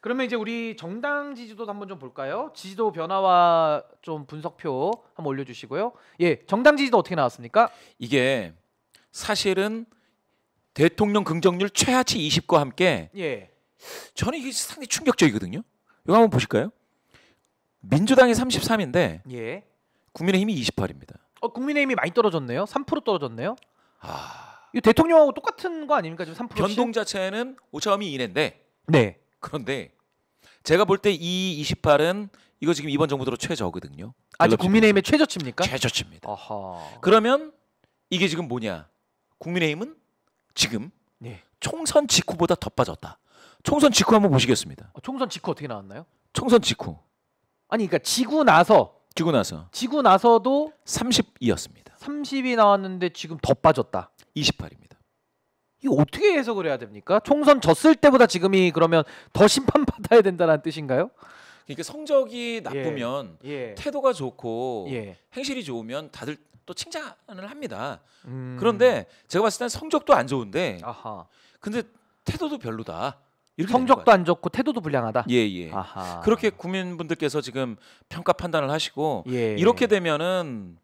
그러면 이제 우리 정당 지지도도 한번 좀 볼까요? 지지도 변화와 좀 분석표 한번 올려주시고요. 예, 정당 지지도 어떻게 나왔습니까? 이게 사실은 대통령 긍정률 최하치 20과 함께 예. 저는 이게 상당히 충격적이거든요. 이거 한번 보실까요? 민주당이 33인데 예. 국민의힘이 28입니다. 어, 국민의힘이 많이 떨어졌네요. 3% 떨어졌네요. 아, 이 대통령하고 똑같은 거 아닙니까? 지금 3%씩? 변동 자체는 오차범위 이내인데 네. 그런데 제가 볼 때 이 28은 이거 지금 이번 정부 들어 최저거든요. 아직 국민의힘의 최저치입니까? 최저치입니다. 아하. 그러면 이게 지금 뭐냐? 국민의힘은 지금 네. 총선 직후보다 더 빠졌다. 총선 직후 한번 보시겠습니다. 아, 총선 직후 어떻게 나왔나요? 총선 직후. 아니 그러니까 지구 나서 지구 나서 지구 나서도 3 0이었습니다 30이 나왔는데 지금 더 빠졌다. 28입니다. 이거 어떻게 해석을 해야 됩니까? 총선 졌을 때보다 지금이 그러면 더 심판받아야 된다는 뜻인가요? 그러니까 성적이 예. 나쁘면 예. 예. 태도가 좋고 예. 행실이 좋으면 다들 또 칭찬을 합니다. 음. 그런데 제가 봤을 땐 성적도 안 좋은데 아하. 근데 태도도 별로다. 성적도 안 좋고 태도도 불량하다. 예, 예. 아 그렇게 국민분들께서 지금 평가 판단을 하시고 예. 이렇게 되면은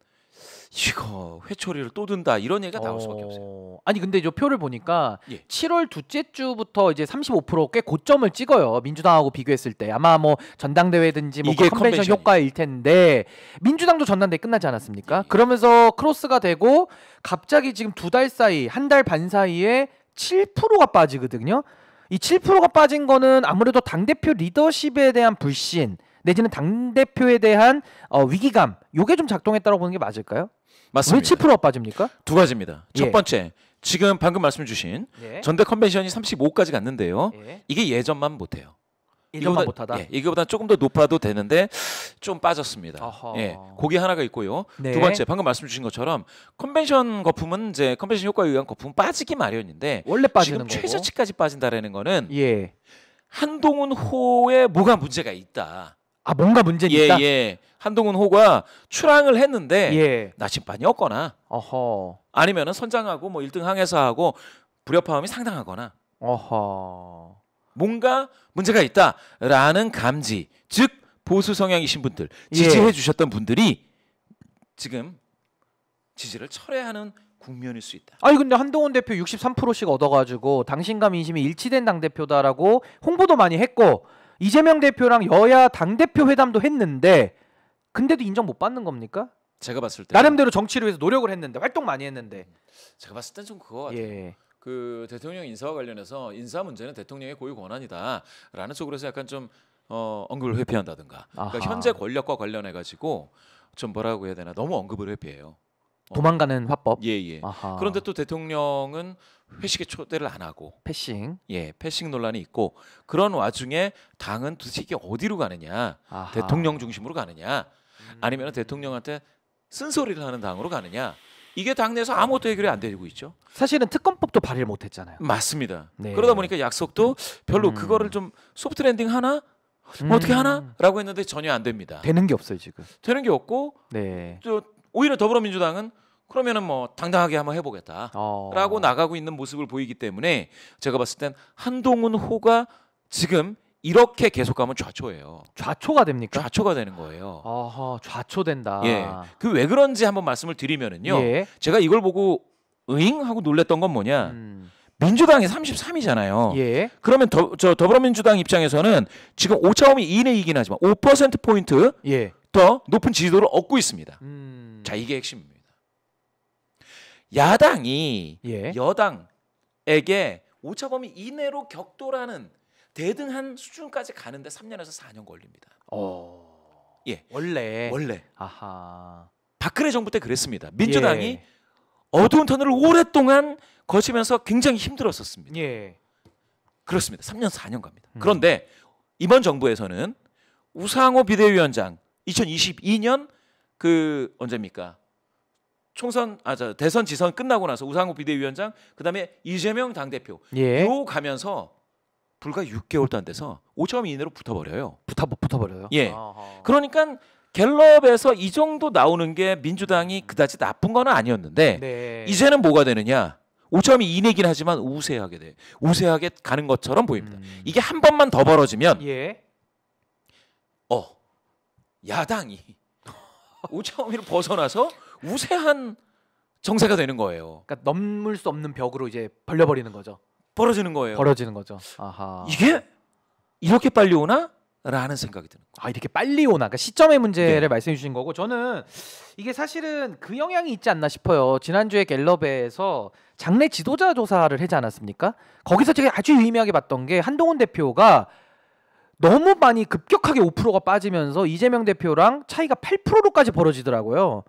이거 회초리를 또 든다 이런 얘기가 나올 수밖에 없어요. 어, 아니 근데 저 표를 보니까 예. 7월 둘째 주부터 이제 35%꽤 고점을 찍어요. 민주당하고 비교했을 때 아마 뭐 전당대회든지 뭐 그 컨벤션, 컨벤션 효과일 텐데 민주당도 전당대회 끝나지 않았습니까? 예. 예. 그러면서 크로스가 되고 갑자기 지금 두 달 사이 한 달 반 사이에 7%가 빠지거든요. 이 7%가 빠진 거는 아무래도 당대표 리더십에 대한 불신 내지는 당 대표에 대한 어, 위기감 요게 좀 작동했다고 보는 게 맞을까요? 맞습니다. 왜 7% 빠집니까? 두 가지입니다. 예. 첫 번째 지금 방금 말씀 주신 예. 전대 컨벤션이 35까지 갔는데요. 예. 이게 예전만 못해요. 이거보다, 못하다. 예, 이거보다 조금 더 높아도 되는데 좀 빠졌습니다. 어허. 예, 고기 하나가 있고요. 네. 두 번째 방금 말씀 주신 것처럼 컨벤션 거품은 이제 컨벤션 효과에 의한 거품은 빠지기 마련인데 원래 빠지는 지금 최저치까지 빠진다라는 거는 예. 한동훈 호에 뭐가 문제가 있다. 아 뭔가 문제는 예, 예. 한동훈 호가 출항을 했는데 예. 나침반이었거나 어허. 아니면은 선장하고 뭐 1등 항해사하고 불협화음이 상당하거나 어허. 뭔가 문제가 있다라는 감지 즉 보수 성향이신 분들 지지해 예. 주셨던 분들이 지금 지지를 철회하는 국면일 수 있다. 아니 근데 한동훈 대표 63%씩 얻어가지고 당신감 민심이 일치된 당 대표다라고 홍보도 많이 했고 이재명 대표랑 여야 당 대표 회담도 했는데 근데도 인정 못 받는 겁니까? 제가 봤을 때 나름대로 정치를 위해서 노력을 했는데 활동 많이 했는데 제가 봤을 땐좀 그거 같아요. 예. 그 대통령 인사와 관련해서 인사 문제는 대통령의 고유 권한이다라는 쪽으로서 약간 좀 어, 언급을 회피한다든가 그러니까 현재 권력과 관련해 가지고 좀 뭐라고 해야 되나 너무 언급을 회피해요. 어. 도망가는 화법. 예, 예. 아하. 그런데 또 대통령은 회식에 초대를 안 하고 패싱. 예, 패싱 논란이 있고 그런 와중에 당은 도대체 이게 어디로 가느냐? 아하. 대통령 중심으로 가느냐? 음. 아니면 대통령한테 쓴소리를 하는 당으로 가느냐? 이게 당내에서 아무것도 해결이 안 되고 있죠. 사실은 특검법도 발의를 못 했잖아요. 맞습니다. 네. 그러다 보니까 약속도 별로 음. 그거를 좀 소프트 랜딩 하나 음. 어떻게 하나라고 했는데 전혀 안 됩니다. 되는 게 없어요, 지금. 되는 게 없고 네. 또 오히려 더불어민주당은 그러면은 뭐 당당하게 한번 해보겠다라고 어... 나가고 있는 모습을 보이기 때문에 제가 봤을 땐 한동훈 호가 지금 이렇게 계속 가면 좌초예요. 좌초가 됩니까? 좌초가 되는 거예요. 아하, 좌초된다. 예. 그 왜 그런지 한번 말씀을 드리면은요. 예. 제가 이걸 보고 으잉 하고 놀랬던 건 뭐냐? 음... 민주당이 33이잖아요. 예. 그러면 더, 저 더불어민주당 입장에서는 지금 오차범위 이내이긴 하지만 5% 포인트 예. 더 높은 지지도를 얻고 있습니다. 음... 자 이게 핵심입니다. 야당이 예. 여당에게 오차범위 이내로 격돌하는 대등한 수준까지 가는데 3년에서 4년 걸립니다. 어. 예. 원래 원래 아하. 박근혜 정부 때 그랬습니다. 민주당이 예. 어두운 터널을 오랫동안 거치면서 굉장히 힘들었었습니다. 예. 그렇습니다. 3년 4년 갑니다. 음. 그런데 이번 정부에서는 우상호 비대위원장 2022년 그 언제입니까? 총선 아저 대선 지선 끝나고 나서 우상호 비대위원장 그다음에 이재명 당 대표 예. 요 가면서 불과 6개월도 안 돼서 5점 이내로 붙어버려요. 붙어 붙어버려요. 예. 아하. 그러니까 갤럽에서 이 정도 나오는 게 민주당이 그다지 나쁜 건 아니었는데 네. 이제는 뭐가 되느냐? 5점이 이내긴 하지만 우세하게 돼. 우세하게 가는 것처럼 보입니다. 음. 이게 한 번만 더 벌어지면 예. 어 야당이 오차범위로 벗어나서 우세한 정세가 되는 거예요. 그러니까 넘을 수 없는 벽으로 이제 벌려버리는 거죠. 벌어지는 거예요. 벌어지는 거죠. 아하. 이게 이렇게 빨리 오나? 라는 생각이 드는 거예요. 아 이렇게 빨리 오나? 그러니까 시점의 문제를 네. 말씀해 주신 거고 저는 이게 사실은 그 영향이 있지 않나 싶어요. 지난주에 갤럽에서 장래 지도자 조사를 하지 않았습니까? 거기서 제가 아주 유의미하게 봤던 게 한동훈 대표가 너무 많이 급격하게 5%가 빠지면서 이재명 대표랑 차이가 8%로까지 벌어지더라고요.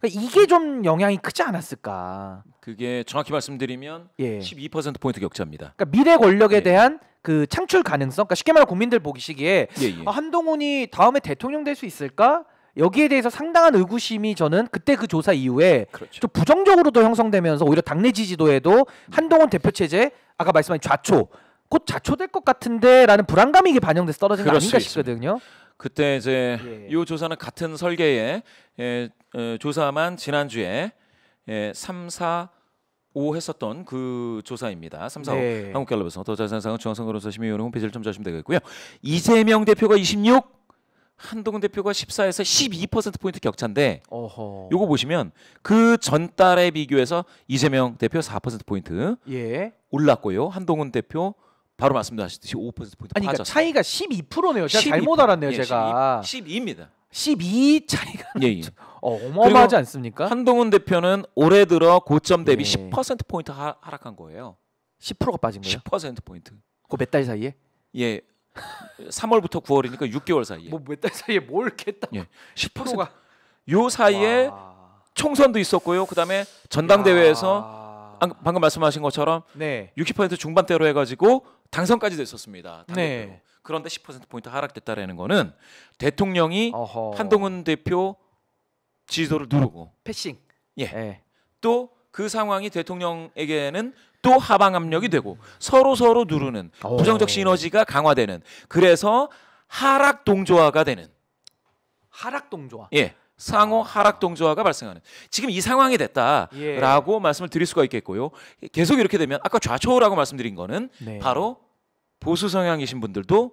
그러니까 이게 좀 영향이 크지 않았을까? 그게 정확히 말씀드리면 예. 12% 포인트 격차입니다. 그러니까 미래 권력에 예. 대한 그 창출 가능성, 그러니까 쉽게 말해 국민들 보기시기에 예예. 아, 한동훈이 다음에 대통령 될 수 있을까? 여기에 대해서 상당한 의구심이 저는 그때 그 조사 이후에 그렇죠. 좀 부정적으로도 형성되면서 오히려 당내 지지도에도 한동훈 대표 체제 아까 말씀하신 좌초 곧 자초될 것 같은데라는 불안감이 이게 반영돼서 떨어진 거 아닌가 싶거든요. 그때 이제 예. 이 조사는 같은 설계의 예, 예, 조사만 지난주에 예, 3, 4, 5 했었던 그 조사입니다. 3, 4, 5 네. 한국갤럽에서 더 자세한 사항은 중앙선거론사 심의위원회 홈페이지를 참조하시면 되겠고요. 이재명 대표가 26, 한동훈 대표가 14에서 12%포인트 격차인데 어허. 요거 보시면 그 전달에 비교해서 이재명 대표 4%포인트 예. 올랐고요. 한동훈 대표 바로 말씀하셨듯이 5%포인트 아니, 그러니까 차이가 12%네요. 제가 12%. 잘못 알았네요, 예, 제가. 12, 12입니다. 12 차이가 예, 예. 어마어마하지 않습니까? 한동훈 대표는 올해 들어 고점 대비 예. 10% 포인트 하, 락한 거예요. 10%가 빠진 거예요? 10% 포인트. 그 몇 달 사이에? 예. 3월부터 9월이니까 6개월 사이에. 뭐몇 달 사이에 뭘 했다고? 예. 10%가 요 사이에 와. 총선도 있었고요. 그다음에 전당대회에서 야. 아, 방금 말씀하신 것처럼 네. 60% 중반대로 해가지고 당선까지 됐었습니다. 당대표 네. 그런데 10% 포인트 하락됐다라는 거는 대통령이 어허. 한동훈 대표 지지도를 누르고 패싱. 예. 네. 예. 또 그 상황이 대통령에게는 또 하방 압력이 되고 서로 서로 누르는 오. 어. 부정적 시너지가 강화되는 그래서 하락 동조화가 되는 하락 동조화. 예. 상호 하락 동조화가 발생하는 지금 이 상황이 됐다라고 예. 말씀을 드릴 수가 있겠고요. 계속 이렇게 되면 아까 좌초라고 말씀드린 거는 네. 바로 보수 성향이신 분들도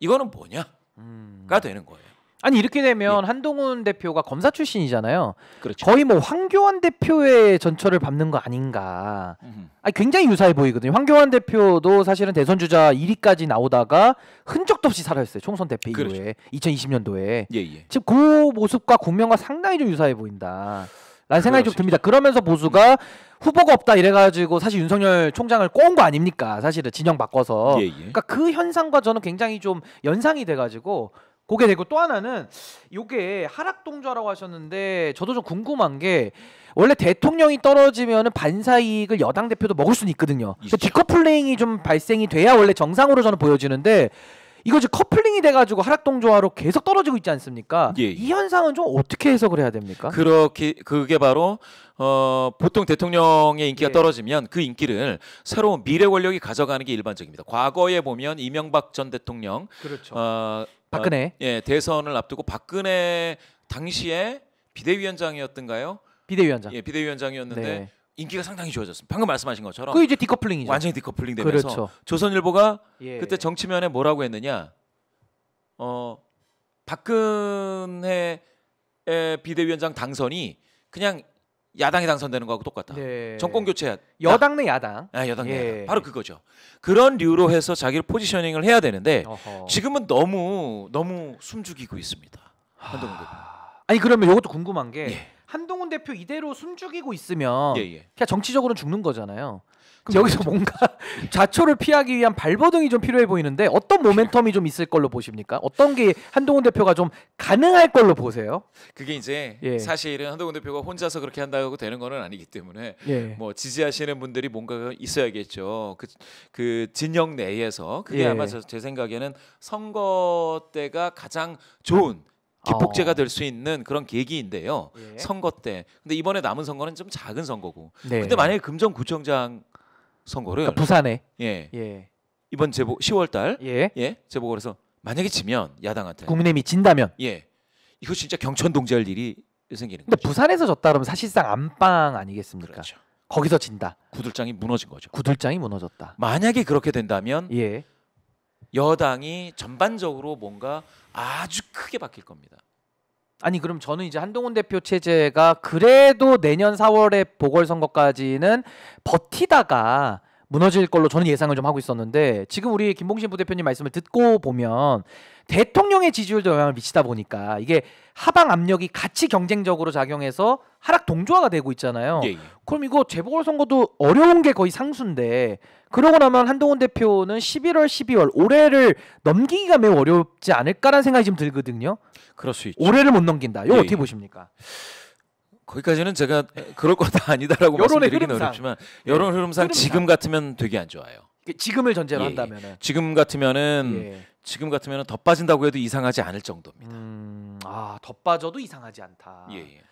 이거는 뭐냐가 음. 되는 거예요. 아니 이렇게 되면 예. 한동훈 대표가 검사 출신이잖아요. 그렇죠. 거의 뭐 황교안 대표의 전철을 밟는 거 아닌가. 아 굉장히 유사해 보이거든요. 황교안 대표도 사실은 대선 주자 1위까지 나오다가 흔적도 없이 사라졌어요. 총선 대표 그렇죠. 이후에 2020년도에. 예, 예. 지금 그 모습과 국명과 상당히 좀 유사해 보인다. 라는 생각이 좀 그렇죠. 듭니다. 그러면서 보수가 음. 후보가 없다 이래가지고 사실 윤석열 총장을 꼬은 거 아닙니까? 사실은 진영 바꿔서. 예, 예. 그러니까 그 현상과 저는 굉장히 좀 연상이 돼가지고 그게 되고 또 하나는 요게 하락 동조라고 하셨는데 저도 좀 궁금한 게 원래 대통령이 떨어지면은 반사 이익을 여당 대표도 먹을 수는 있거든요. 그러니 디커플레잉이 좀 발생이 돼야 원래 정상으로 저는 보여지는데 이거 지금 커플링이 돼가지고 하락동조화로 계속 떨어지고 있지 않습니까? 예, 예. 이 현상은 좀 어떻게 해석을 해야 됩니까? 그렇게 그게 바로 어, 보통 대통령의 인기가 예. 떨어지면 그 인기를 새로운 미래 권력이 가져가는 게 일반적입니다. 과거에 보면 이명박 전 대통령, 그렇죠. 어, 박근혜, 어, 예 대선을 앞두고 박근혜 당시에 비대위원장이었던가요? 비대위원장. 예, 비대위원장이었는데 네. 인기가 상당히 좋아졌습니다. 방금 말씀하신 것처럼 그 이제 디커플링이죠. 완전히 디커플링 되면서 그렇죠. 조선일보가 예. 그때 정치면에 뭐라고 했느냐? 어 박근혜 비대위원장 당선이 그냥 야당이 당선되는 거하고 똑같다. 네. 정권 교체. 여당 내 야당. 아, 여당 내 예. 야당. 바로 그거죠. 그런 류로 해서 자기를 포지셔닝을 해야 되는데 어허. 지금은 너무 너무 숨죽이고 있습니다. 한동훈 대표. 하... 아니 그러면 이것도 궁금한 게 예. 한동훈 대표 이대로 숨죽이고 있으면 예, 예. 그냥 정치적으로는 죽는 거잖아요. 여기서 그렇죠. 뭔가 좌초를 피하기 위한 발버둥이 좀 필요해 보이는데 어떤 모멘텀이 좀 있을 걸로 보십니까? 어떤 게 한동훈 대표가 좀 가능할 걸로 보세요? 그게 이제 예. 사실은 한동훈 대표가 혼자서 그렇게 한다고 되는 거 아니기 때문에 예. 뭐 지지하시는 분들이 뭔가 있어야겠죠. 그, 그 진영 내에서 그게 예. 아마 제 생각에는 선거 때가 가장 좋은 어. 기폭제가 될 수 있는 그런 계기인데요. 예. 선거 때. 근데 이번에 남은 선거는 좀 작은 선거고. 네. 근데 만약에 금정구청장 선거를 그러니까 부산에 예. 예. 이번 제보 10월 달 예. 예. 제보가 그래서 만약에 지면 야당한테 국민의힘이 진다면 예. 이거 진짜 경천동지할 일이 생기는 근데 거죠. 부산에서 졌다 그러면 사실상 안방 아니겠습니까? 그렇죠. 거기서 진다. 구들장이 무너진 거죠. 구들장이 무너졌다. 만약에 그렇게 된다면 예. 여당이 전반적으로 뭔가 아주 크게 바뀔 겁니다. 아니 그럼 저는 이제 한동훈 대표 체제가 그래도 내년 4월에 보궐선거까지는 버티다가 무너질 걸로 저는 예상을 좀 하고 있었는데 지금 우리 김봉신 부대표님 말씀을 듣고 보면 대통령의 지지율도 영향을 미치다 보니까 이게 하방 압력이 같이 경쟁적으로 작용해서 하락 동조화가 되고 있잖아요. 예, 예. 그럼 이거 재보궐선거도 어려운 게 거의 상수인데 그러고 나면 한동훈 대표는 11월, 12월 올해를 넘기기가 매우 어렵지 않을까라는 생각이 좀 들거든요. 그럴 수 있죠. 올해를 못 넘긴다. 이거 예, 어떻게 예. 보십니까? 거기까지는 제가 그럴 거다 아니다라고 말씀드리기는 흐름상. 어렵지만 여론 예. 흐름상, 흐름상, 지금 같으면 되게 안 좋아요. 지금을 전제로 예, 예. 한다면 지금 같으면은 예. 지금 같으면은 더 빠진다고 해도 이상하지 않을 정도입니다. 음, 아더 빠져도 이상하지 않다. 예, 예.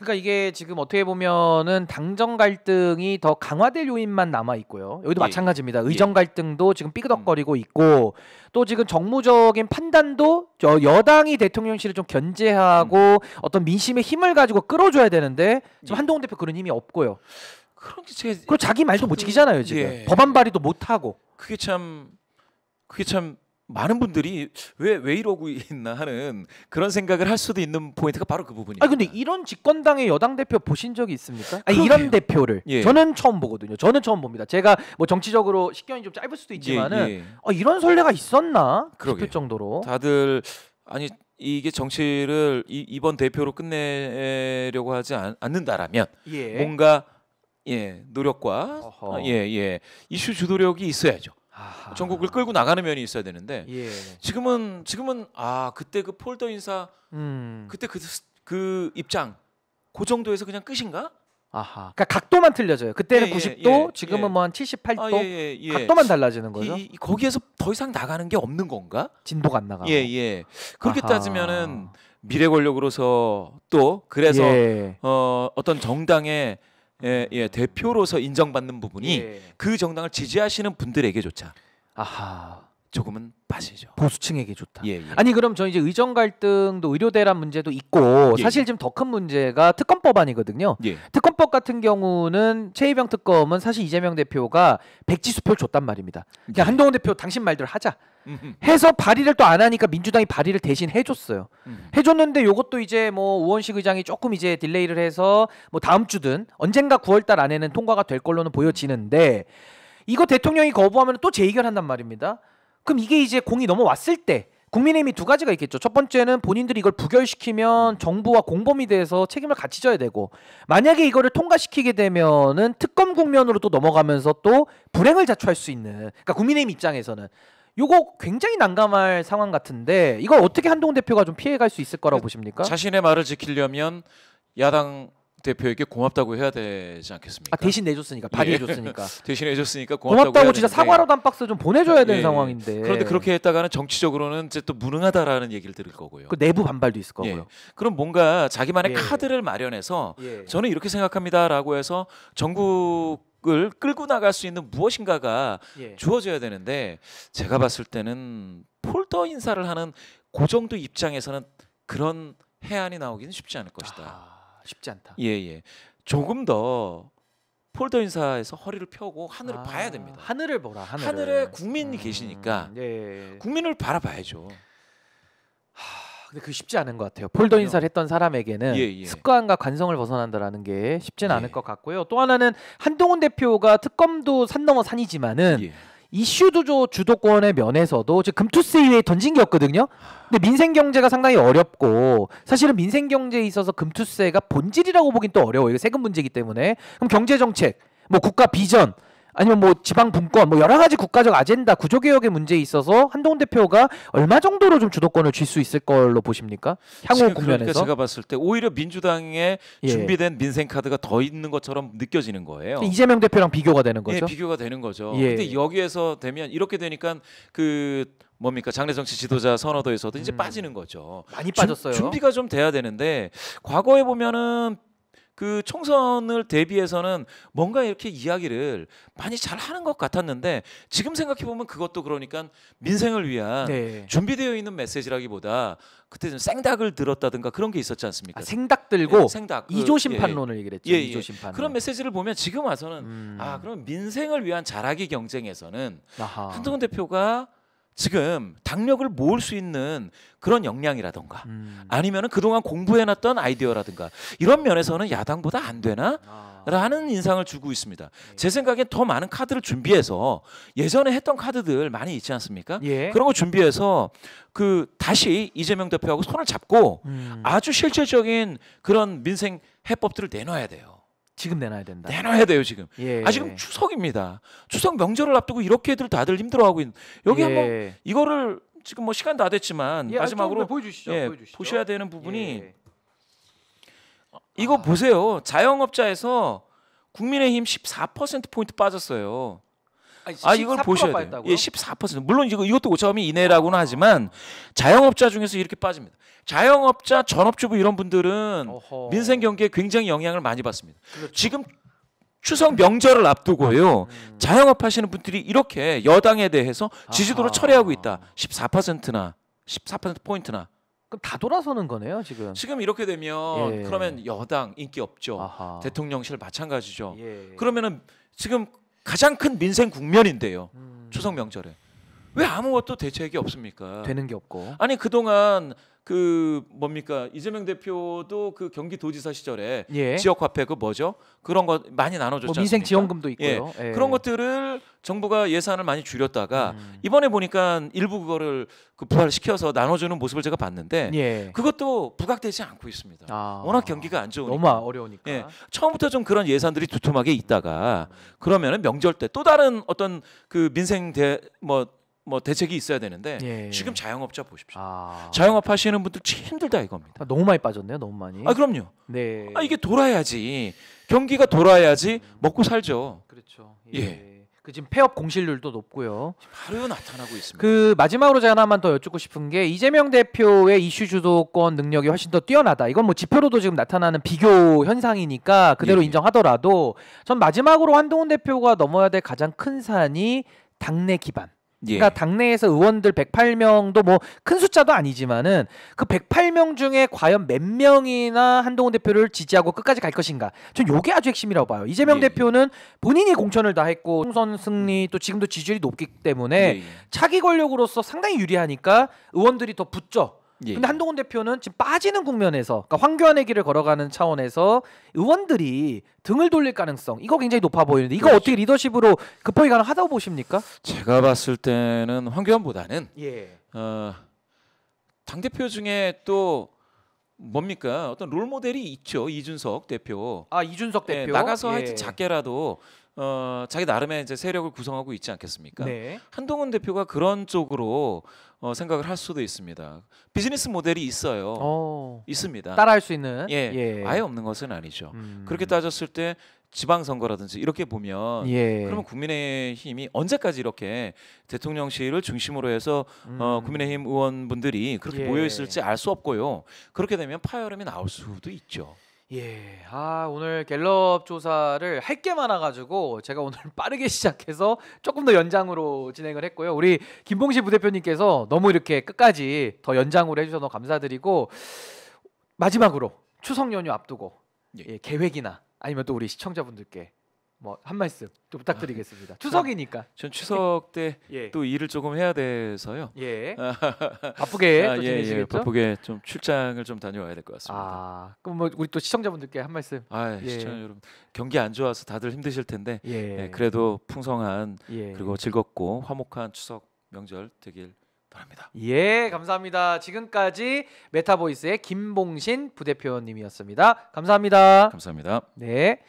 그러니까 이게 지금 어떻게 보면은 당정 갈등이 더 강화될 요인만 남아 있고요. 여기도 예. 마찬가지입니다. 예. 의정 갈등도 지금 삐그덕거리고 음. 있고 또 지금 정무적인 판단도 여, 당이 대통령실을 좀 견제하고 음. 어떤 민심의 힘을 가지고 끌어줘야 되는데 지금 예. 한동훈 대표 그런 힘이 없고요. 그런 게 제가 그리고 자기 말도 저도... 못 지키잖아요 지금 예. 법안 발의도 못 하고. 그게 참 그게 참 많은 분들이 왜 왜 이러고 있나 하는 그런 생각을 할 수도 있는 포인트가 바로 그 부분이에요. 아 근데 이런 집권당의 여당 대표 보신 적이 있습니까? 아니, 이런 대표를 예. 저는 처음 보거든요. 저는 처음 봅니다. 제가 뭐 정치적으로 식견이 좀 짧을 수도 있지만은 예, 예. 아, 이런 설례가 있었나 그러게요. 싶을 정도로 다들 아니 이게 정치를 이, 이번 대표로 끝내려고 하지 않, 는다라면 예. 뭔가 예 노력과 예예 예. 이슈 주도력이 있어야죠. 아하. 전국을 끌고 나가는 면이 있어야 되는데 예. 네. 지금은 지금은 아 그때 그 폴더 인사 음. 그때 그, 그 입장 그 정도에서 그냥 끝인가? 아하. 그러니까 각도만 틀려져요. 그때는 예, 예, 90도, 예, 지금은 예. 뭐한 78도. 아, 예, 예, 각도만 달라지는 거죠. 이, 이, 거기에서 더 이상 나가는 게 없는 건가? 진도가 안 나가. 예, 예. 그렇게 아하. 따지면은 미래 권력으로서 또 그래서 어, 어떤 정당의 예, 예, 대표로서 인정받는 부분이 예. 그 정당을 지지하시는 분들에게조차 아하 조금은 빠지죠. 보수층에게 좋다. 예, 예. 아니 그럼 저 이제 의정 갈등도 의료 대란 문제도 있고 예, 예. 사실 지금 더 큰 문제가 특검법아니거든요 예. 특검법 같은 경우는 최희병 특검은 사실 이재명 대표가 백지수표를 줬단 말입니다. 그냥 예. 한동훈 대표 당신 말대로 하자. 해서 발의를 또 안 하니까 민주당이 발의를 대신 해줬어요. 해줬는데 요것도 이제 뭐 우원식 의장이 조금 이제 딜레이를 해서 뭐 다음 주든 언젠가 9월달 안에는 통과가 될 걸로는 보여지는데 이거 대통령이 거부하면 또 재의결한단 말입니다. 그럼 이게 이제 공이 넘어왔을 때 국민의힘이 두 가지가 있겠죠. 첫 번째는 본인들이 이걸 부결시키면 정부와 공범이 돼서 책임을 같이 져야 되고 만약에 이거를 통과시키게 되면은 특검 국면으로 또 넘어가면서 또 불행을 자초할 수 있는 그러니까 국민의힘 입장에서는 요거 굉장히 난감할 상황 같은데 이걸 어떻게 한동훈 대표가 좀 피해갈 수 있을 거라고 보십니까? 자신의 말을 지키려면 야당 대표에게 고맙다고 해야 되지 않겠습니까? 아, 대신 내줬으니까 발휘해줬으니까 네. 예. 대신 해줬으니까 고맙다고, 고맙다고 진짜 사과로 단박스 좀 보내줘야 되는 예. 상황인데 그런데 그렇게 했다가는 정치적으로는 이제 또 무능하다라는 얘기를 들을 거고요. 그 내부 반발도 있을 예. 거고요. 예. 그럼 뭔가 자기만의 예. 카드를 마련해서 예. 저는 이렇게 생각합니다라고 해서 전국 을 끌고 나갈 수 있는 무엇인가가 주어져야 되는데 제가 봤을 때는 폴더 인사를 하는 고정도 입장에서는 그런 해안이 나오기는 쉽지 않을 것이다. 아... 쉽지 않다. 예, 예. 조금 더 폴더 인사에서 허리를 펴고 하늘을 아, 봐야 됩니다. 하늘을 보라. 하늘. 에 국민이 음, 계시니까 음, 예, 예. 국민을 바라봐야죠. 하, 근데 그 쉽지 않은 것 같아요. 폴더 인사를 했던 사람에게는 예, 예, 습관과 관성을 벗어난다라는 게 쉽지는 예. 않을 것 같고요. 또 하나는 한동훈 대표가 특검도 산 넘어 산이지만은 예. 이슈 주조 주도권의 면에서도 지금 금투스에 던진 게 없거든요. 근데 민생 경제가 상당히 어렵고 사실은 민생 경제에 있어서 금투세가 본질이라고 보긴 또 어려워요. 세금 문제이기 때문에. 그럼 경제 정책, 뭐 국가 비전 아니면 뭐 지방 분권 뭐 여러 가지 국가적 아젠다 구조 개혁의 문제에 있어서 한동훈 대표가 얼마 정도로 좀 주도권을 쥘수 있을 걸로 보십니까? 향후 국면에서 그러니까 제가 봤을 때 오히려 민주당의 예. 준비된 민생 카드가 더 있는 것처럼 느껴지는 거예요. 이재명 대표랑 비교가 되는 예, 거죠. 예, 비교가 되는 거죠. 예. 근데 여기에서 되면 이렇게 되니까 그 뭡니까 장례 정치 지도자 선호도에서도 음. 이제 빠지는 거죠. 많이 빠졌어요. 주, 준비가 좀 돼야 되는데 과거에 보면은 그 총선을 대비해서는 뭔가 이렇게 이야기를 많이 잘 하는 것 같았는데 지금 생각해 보면 그것도 그러니까 민생을 위한 네. 준비되어 있는 메시지라기보다 그때 좀 생닭을 들었다든가 그런 게 있었지 않습니까? 아, 생닭 들고 예, 생닭 그 이조 심판론을 예. 예. 얘기했죠. 예, 예. 이조 심판 그런 메시지를 보면 지금 와서는 음. 아 그럼 민생을 위한 자라기 경쟁에서는 아하. 한동훈 대표가 지금 당력을 모을 수 있는 그런 역량이라든가 음. 아니면 은 그동안 공부해놨던 아이디어라든가 이런 면에서는 야당보다 안 되나? 아. 라는 인상을 주고 있습니다. 예. 제 생각엔 더 많은 카드를 준비해서 예전에 했던 카드들 많이 있지 않습니까? 예. 그런 거 준비해서 그 다시 이재명 대표하고 손을 잡고 음. 아주 실질적인 그런 민생 해법들을 내놔야 돼요. 지금 내놔야 된다. 내놔야 돼요 지금. 예. 예. 아 지금 추석입니다. 추석 명절을 앞두고 이렇게들 다들 힘들어하고 있는. 여기 예. 한번 이거를 지금 뭐 시간 다 됐지만 예, 아, 마지막으로 보여주시죠. 예, 보여주시죠. 보셔야 되는 부분이 예. 어, 이거 아. 보세요. 자영업자에서 국민의힘 14% 포인트 빠졌어요. 아 이걸 보셔야 돼요. 예, 14%. 물론 이거 이것도 5점이 이내라고는 어. 하지만 자영업자 중에서 이렇게 빠집니다. 자영업자, 전업주부 이런 분들은 어허. 민생 경기에 굉장히 영향을 많이 받습니다. 그렇죠. 지금 추석 명절을 앞두고요. 음. 자영업 하시는 분들이 이렇게 여당에 대해서 지지도를 아하. 철회하고 있다. 14%나 14% 포인트나 그럼 다 돌아서는 거네요 지금. 지금 이렇게 되면 예. 그러면 여당 인기 없죠. 아하. 대통령실 마찬가지죠. 예. 그러면은 지금 가장 큰 민생 국면인데요. 음. 추석 명절에 왜 아무것도 대책이 없습니까? 되는 게 없고. 아니 그동안 그 뭡니까 이재명 대표도 그 경기도지사 시절에 예. 지역화폐 그 뭐죠 그런 거 많이 나눠줬잖아요. 뭐 민생 지원금도 예. 있고요. 예. 예. 그런 것들을 정부가 예산을 많이 줄였다가 음. 이번에 보니까 일부 그거를 그 부활시켜서 나눠주는 모습을 제가 봤는데 예. 그것도 부각되지 않고 있습니다. 아. 워낙 경기가 안 좋으니까 너무 어려우니까 예. 처음부터 좀 그런 예산들이 두툼하게 있다가 그러면은 명절 때 또 다른 어떤 그 민생 대뭐 뭐 대책이 있어야 되는데 예. 지금 자영업자 보십시오. 아. 자영업 하시는 분들 힘들다 이겁니다. 아, 너무 많이 빠졌네요, 너무 많이. 아 그럼요. 네. 아 이게 돌아야지 경기가 돌아야지 먹고 살죠. 그렇죠. 예. 예. 그 지금 폐업 공실률도 높고요. 바로 나타나고 있습니다. 그 마지막으로 제가 하나만 더 여쭙고 싶은 게 이재명 대표의 이슈 주도권 능력이 훨씬 더 뛰어나다. 이건 뭐 지표로도 지금 나타나는 비교 현상이니까 그대로 예. 예. 인정하더라도 전 마지막으로 한동훈 대표가 넘어야 될 가장 큰 산이 당내 기반. 예. 그러니까 당내에서 의원들 108명도 뭐 큰 숫자도 아니지만은 그 108명 중에 과연 몇 명이나 한동훈 대표를 지지하고 끝까지 갈 것인가? 전 요게 아주 핵심이라고 봐요. 이재명 예. 예. 대표는 본인이 공천을 다 했고 총선 승리 또 지금도 지지율이 높기 때문에 예. 예. 차기 권력으로서 상당히 유리하니까 의원들이 더 붙죠. 예. 근데 한동훈 대표는 지금 빠지는 국면에서 그러니까 황교안의 길을 걸어가는 차원에서 의원들이 등을 돌릴 가능성 이거 굉장히 높아 보이는데 이거 그렇죠. 어떻게 리더십으로 급하게 가능하다고 보십니까? 제가 봤을 때는 황교안보다는 예. 어, 당 대표 중에 또 뭡니까 어떤 롤 모델이 있죠 이준석 대표. 아 이준석 예, 대표 예, 나가서 예. 하여튼 작게라도 어, 자기 나름의 이제 세력을 구성하고 있지 않겠습니까? 네. 한동훈 대표가 그런 쪽으로 어, 생각을 할 수도 있습니다. 비즈니스 모델이 있어요. 오. 어. 있습니다. 따라할 수 있는? 예, 예. 아예 없는 것은 아니죠. 음. 그렇게 따졌을 때 지방선거라든지 이렇게 보면 예. 그러면 국민의힘이 언제까지 이렇게 대통령실을 중심으로 해서 어, 음. 어, 국민의힘 의원분들이 그렇게 예. 모여 있을지 알 수 없고요. 그렇게 되면 파열음이 나올 수도 있죠. 예, 아 오늘 갤럽 조사를 할 게 많아가지고 제가 오늘 빠르게 시작해서 조금 더 연장으로 진행을 했고요. 우리 김봉시 부대표님께서 너무 이렇게 끝까지 더 연장으로 해주셔서 감사드리고 마지막으로 추석 연휴 앞두고 예. 예, 계획이나 아니면 또 우리 시청자분들께 뭐한 말씀 좀 부탁드리겠습니다. 아, 네. 추석이니까. 전 추석 때또 예. 일을 조금 해야 돼서요. 예. 바쁘게 아, 또 예, 지내시겠죠? 예, 예. 바쁘게 좀 출장을 좀 다녀와야 될 것 같습니다. 아, 그럼 뭐 우리 또 시청자분들께 한 말씀. 아, 예. 시청자 여러분 경기 안 좋아서 다들 힘드실 텐데 예. 예 그래도 풍성한 예. 그리고 즐겁고 화목한 추석 명절 되길 바랍니다. 예, 감사합니다. 지금까지 메타보이스의 김봉신 부대표님이었습니다. 감사합니다. 감사합니다. 네.